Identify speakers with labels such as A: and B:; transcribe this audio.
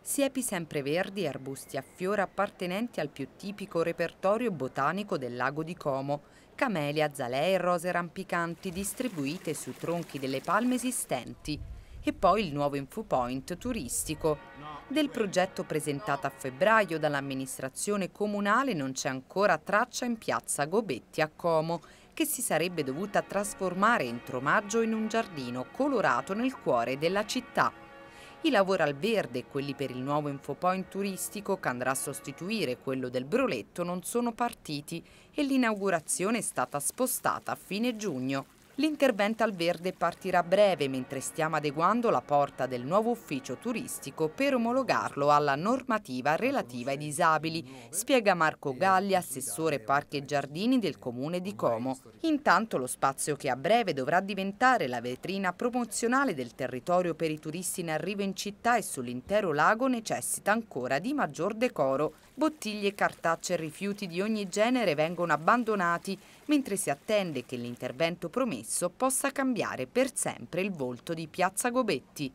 A: Siepi sempreverdi e arbusti a fiore appartenenti al più tipico repertorio botanico del lago di Como, camelie, azalee e rose rampicanti distribuite sui tronchi delle palme esistenti e poi il nuovo info point turistico. Del progetto presentato a febbraio dall'amministrazione comunale non c'è ancora traccia in piazza Gobetti a Como, che si sarebbe dovuta trasformare entro maggio in un giardino colorato nel cuore della città i lavori al verde e quelli per il nuovo infopoint turistico che andrà a sostituire quello del Broletto non sono partiti e l'inaugurazione è stata spostata a fine giugno. L'intervento al verde partirà a breve mentre stiamo adeguando la porta del nuovo ufficio turistico per omologarlo alla normativa relativa ai disabili, spiega Marco Galli, assessore Parchi e Giardini del Comune di Como. Intanto lo spazio che a breve dovrà diventare la vetrina promozionale del territorio per i turisti in arrivo in città e sull'intero lago necessita ancora di maggior decoro. Bottiglie, cartacce e rifiuti di ogni genere vengono abbandonati, mentre si attende che l'intervento promesso esso possa cambiare per sempre il volto di Piazza Gobetti.